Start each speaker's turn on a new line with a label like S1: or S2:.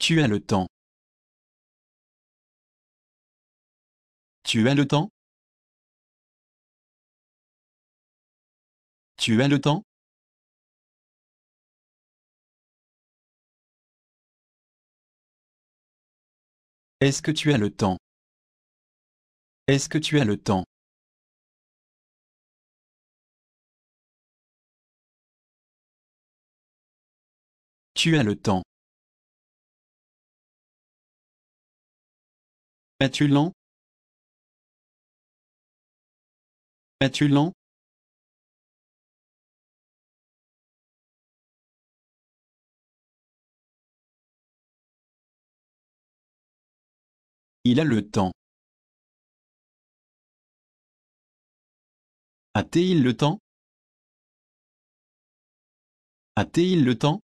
S1: Tu as le temps. Tu as le temps Tu as le temps Est-ce que tu as le temps Est-ce que tu as le temps Tu as le temps. Il a le temps. A-t-il le temps A-t-il le temps